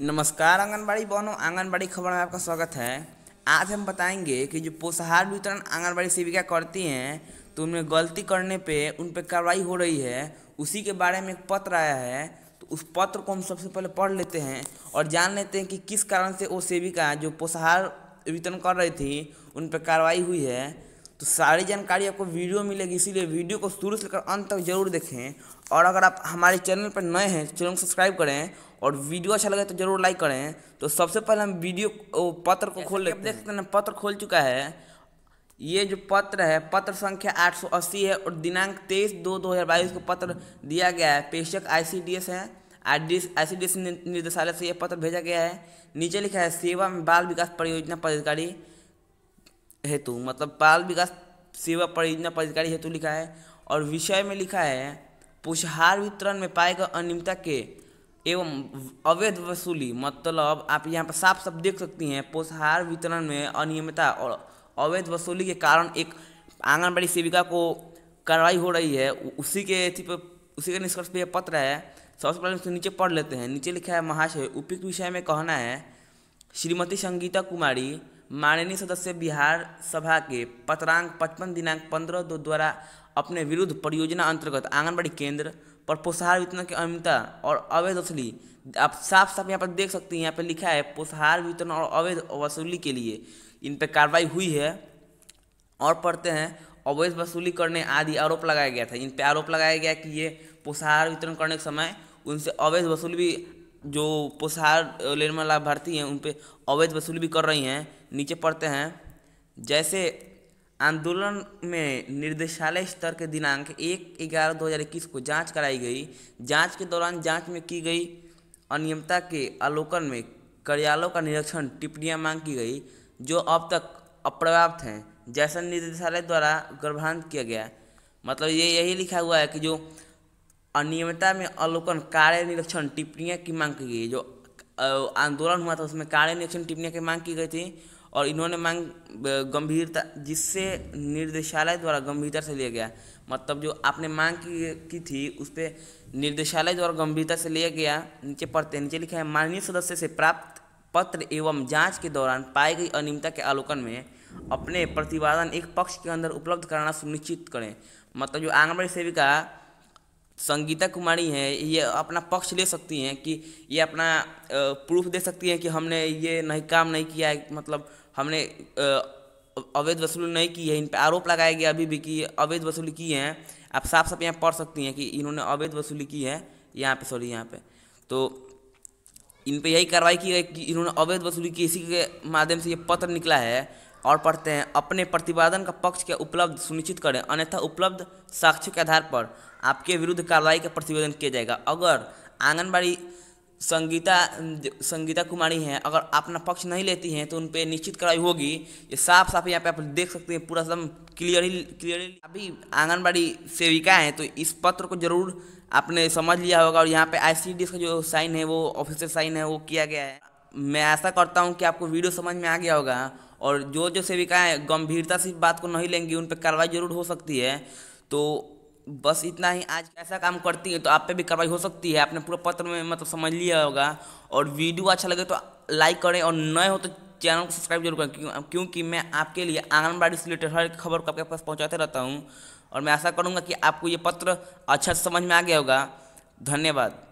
नमस्कार आंगनबाड़ी बहनों आंगनबाड़ी खबर में आपका स्वागत है आज हम बताएंगे कि जो पोषाहार वितरण आंगनबाड़ी सेविका करती हैं तो उनमें गलती करने पे उन पर कार्रवाई हो रही है उसी के बारे में एक पत्र आया है तो उस पत्र को हम सबसे पहले पढ़ लेते हैं और जान लेते हैं कि किस कारण से वो सेविका जो पोषाहार वितरण कर रही थी उन पर कार्रवाई हुई है तो सारी जानकारी आपको वीडियो मिलेगी इसीलिए वीडियो को शुरू से लेकर अंत तक जरूर देखें और अगर आप हमारे चैनल पर नए हैं तो चैनल को सब्सक्राइब करें और वीडियो अच्छा लगे तो जरूर लाइक करें तो सबसे पहले हम वीडियो पत्र को खोल लेते देख सकते हैं पत्र खोल चुका है ये जो पत्र है पत्र संख्या 880 है और दिनांक 23 दो 2022 को पत्र दिया गया है पेशक आईसीडीएस है आईसीडीएस निर्देशालय से यह पत्र भेजा गया है नीचे लिखा है सेवा में बाल विकास परियोजना पदाधिकारी हेतु मतलब बाल विकास सेवा परियोजना पदाधिकारी हेतु लिखा है और विषय में लिखा है पुषहार वितरण में पाए गए अनियमितता के एवं अवैध वसूली मतलब आप यहाँ पर साफ साफ देख सकती हैं पोषाहार वितरण में अनियमितता और अवैध वसूली के कारण एक आंगनबाड़ी सेविका को कार्रवाई हो रही है उसी के उसी के निष्कर्ष पर यह पत्र है सबसे पहले उसको नीचे पढ़ लेते हैं नीचे लिखा है महाशय उपयुक्त विषय में कहना है श्रीमती संगीता कुमारी माननीय सदस्य बिहार सभा के पत्रांक पचपन दिनांक पंद्रह दो द्वारा अपने विरुद्ध परियोजना अंतर्गत आंगनबाड़ी केंद्र पर पोषाहार वितरण की अनियमितता और अवैध वसूली आप साफ साफ यहाँ पर देख सकते हैं यहाँ पर लिखा है पोषाहार वितरण और अवैध वसूली के लिए इन पर कार्रवाई हुई है और पढ़ते हैं अवैध वसूली करने आदि आरोप लगाया गया था इन पर आरोप लगाया गया कि ये पोषाहार वितरण करने के समय उनसे अवैध वसूली भी जो पोषाहार लेने वाला लाभार्थी हैं उन पर अवैध वसूली भी कर रही हैं नीचे पढ़ते हैं जैसे आंदोलन में निर्देशालय स्तर के दिनांक एक ग्यारह दो हज़ार इक्कीस को जांच कराई गई जांच के दौरान जांच में की गई अनियमता के आलोकन में कार्यालयों का निरीक्षण टिप्पणियां मांग की गई जो अब तक अप्रभाप्त हैं जैसा निर्देशालय द्वारा गर्भांत किया गया मतलब ये यही लिखा हुआ है कि जो अनियमितता में अवलोकन कार्य निरीक्षण टिप्पणियाँ की मांग की गई जो आंदोलन हुआ था उसमें कार्य निरीक्षण टिप्पणियाँ की मांग की गई थी और इन्होंने मांग गंभीरता जिससे निर्देशालय द्वारा गंभीरता से लिया गया मतलब जो आपने मांग की, की थी उस पर निर्देशालय द्वारा गंभीरता से लिया गया नीचे पढ़ते नीचे लिखा है माननीय सदस्य से प्राप्त पत्र एवं जांच के दौरान पाई गई अनियमितता के आलोकन में अपने प्रतिवादन एक पक्ष के अंदर उपलब्ध कराना सुनिश्चित करें मतलब जो आंगनबाड़ी सेविका संगीता कुमारी हैं ये अपना पक्ष ले सकती हैं कि ये अपना प्रूफ दे सकती हैं कि हमने ये नहीं काम नहीं किया है मतलब हमने अवैध वसूली नहीं की है इन पर आरोप लगाया गया अभी भी कि अवैध वसूली की है आप साफ साफ यहाँ पढ़ सकती हैं कि इन्होंने अवैध वसूली की है यहाँ पे सॉरी यहाँ पे तो इन पर यही कार्रवाई की गई कि इन्होंने अवैध वसूली की इसी के माध्यम से ये पत्र निकला है और पढ़ते हैं अपने प्रतिवादन का पक्ष के उपलब्ध सुनिश्चित करें अन्यथा उपलब्ध साक्ष्य के आधार पर आपके विरुद्ध कार्रवाई का प्रतिवेदन किया जाएगा अगर आंगनबाड़ी संगीता संगीता कुमारी हैं अगर अपना पक्ष नहीं लेती हैं तो उन पर निश्चित कार्रवाई होगी ये साफ साफ यहाँ पे आप देख सकते हैं पूरा एकदम क्लियरली क्लियरली अभी आंगनबाड़ी सेविका हैं तो इस पत्र को जरूर आपने समझ लिया होगा और यहाँ पे आई का जो साइन है वो ऑफिसर साइन है वो किया गया है मैं ऐसा करता हूँ कि आपको वीडियो समझ में आ गया होगा और जो जो सेविकाएँ गंभीरता से बात को नहीं लेंगी उन पर कार्रवाई जरूर हो सकती है तो बस इतना ही आज ऐसा काम करती है तो आप पे भी कार्रवाई हो सकती है आपने पूरा पत्र में मतलब समझ लिया होगा और वीडियो अच्छा लगे तो लाइक करें और नए हो तो चैनल को सब्सक्राइब जरूर करें क्योंकि मैं आपके लिए आंगनबाड़ी से रिलेटेड हर खबर को आपके पास पहुँचाते रहता हूँ और मैं ऐसा करूँगा कि आपको ये पत्र अच्छा से समझ में आ गया होगा धन्यवाद